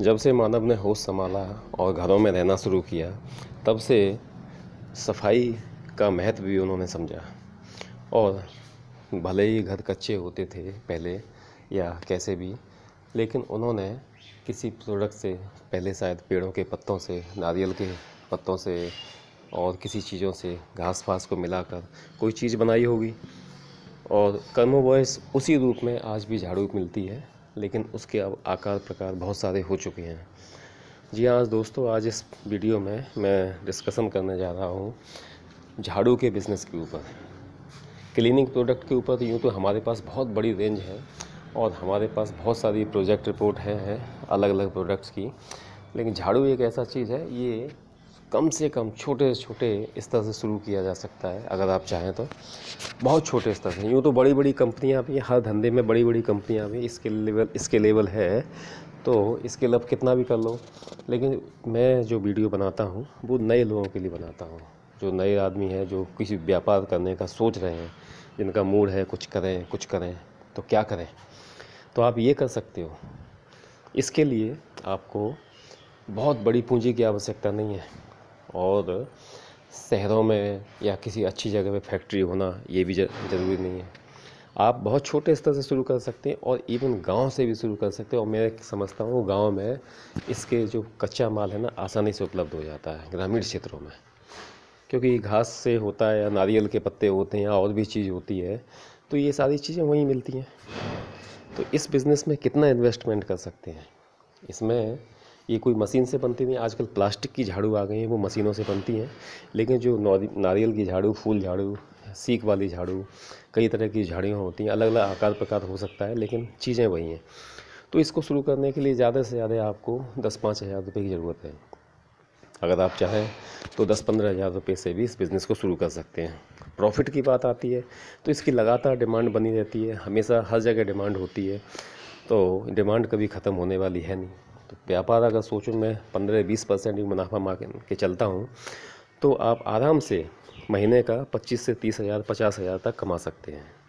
जब से मानव ने होश संभाला और घरों में रहना शुरू किया तब से सफाई का महत्व भी उन्होंने समझा और भले ही घर कच्चे होते थे पहले या कैसे भी लेकिन उन्होंने किसी प्रोडक्ट से पहले शायद पेड़ों के पत्तों से नारियल के पत्तों से और किसी चीज़ों से घास फास को मिलाकर कोई चीज़ बनाई होगी और वॉयस उसी रूप में आज भी झाड़ू मिलती है लेकिन उसके अब आकार प्रकार बहुत सारे हो चुके हैं जी आज हाँ, दोस्तों आज इस वीडियो में मैं डिस्कशन करने जा रहा हूँ झाड़ू के बिज़नेस के ऊपर क्लीनिंग प्रोडक्ट के ऊपर तो यूँ तो हमारे पास बहुत बड़ी रेंज है और हमारे पास बहुत सारी प्रोजेक्ट रिपोर्ट है, है अलग अलग प्रोडक्ट्स की लेकिन झाड़ू एक ऐसा चीज़ है ये कम से कम छोटे से छोटे स्तर से शुरू किया जा सकता है अगर आप चाहें तो बहुत छोटे स्तर से यूँ तो बड़ी बड़ी कंपनियाँ भी हर धंधे में बड़ी बड़ी कंपनियाँ भी इसके लेवल इसके लेवल है तो इसके लब कितना भी कर लो लेकिन मैं जो वीडियो बनाता हूँ वो नए लोगों के लिए बनाता हूँ जो नए आदमी हैं जो किसी व्यापार करने का सोच रहे हैं जिनका मूड है कुछ करें कुछ करें तो क्या करें तो आप ये कर सकते हो इसके लिए आपको बहुत बड़ी पूंजी की आवश्यकता नहीं है और शहरों में या किसी अच्छी जगह पे फैक्ट्री होना ये भी ज़रूरी नहीं है आप बहुत छोटे स्तर से शुरू कर सकते हैं और इवन गांव से भी शुरू कर सकते हैं और मैं समझता हूँ गांव में इसके जो कच्चा माल है ना आसानी से उपलब्ध हो जाता है ग्रामीण क्षेत्रों में क्योंकि घास से होता है या नारियल के पत्ते होते हैं या और भी चीज़ होती है तो ये सारी चीज़ें वहीं मिलती हैं तो इस बिज़नेस में कितना इन्वेस्टमेंट कर सकते हैं इसमें ये कोई मशीन से बनती नहीं आजकल प्लास्टिक की झाड़ू आ गई है वो मशीनों से बनती हैं लेकिन जो नारियल की झाड़ू फूल झाड़ू सीख वाली झाड़ू कई तरह की झाड़ियाँ होती हैं अलग अलग आकार प्रकार हो सकता है लेकिन चीज़ें वही हैं तो इसको शुरू करने के लिए ज़्यादा से ज़्यादा आपको दस पाँच हज़ार रुपये की ज़रूरत है अगर आप चाहें तो दस पंद्रह हज़ार रुपये से भी इस बिज़नेस को शुरू कर सकते हैं प्रॉफिट की बात आती है तो इसकी लगातार डिमांड बनी रहती है हमेशा हर जगह डिमांड होती है तो डिमांड कभी ख़त्म होने वाली है नहीं तो व्यापार अगर सोचो मैं पंद्रह बीस परसेंट मुनाफा मार के चलता हूँ तो आप आराम से महीने का पच्चीस से तीस हज़ार पचास हज़ार तक कमा सकते हैं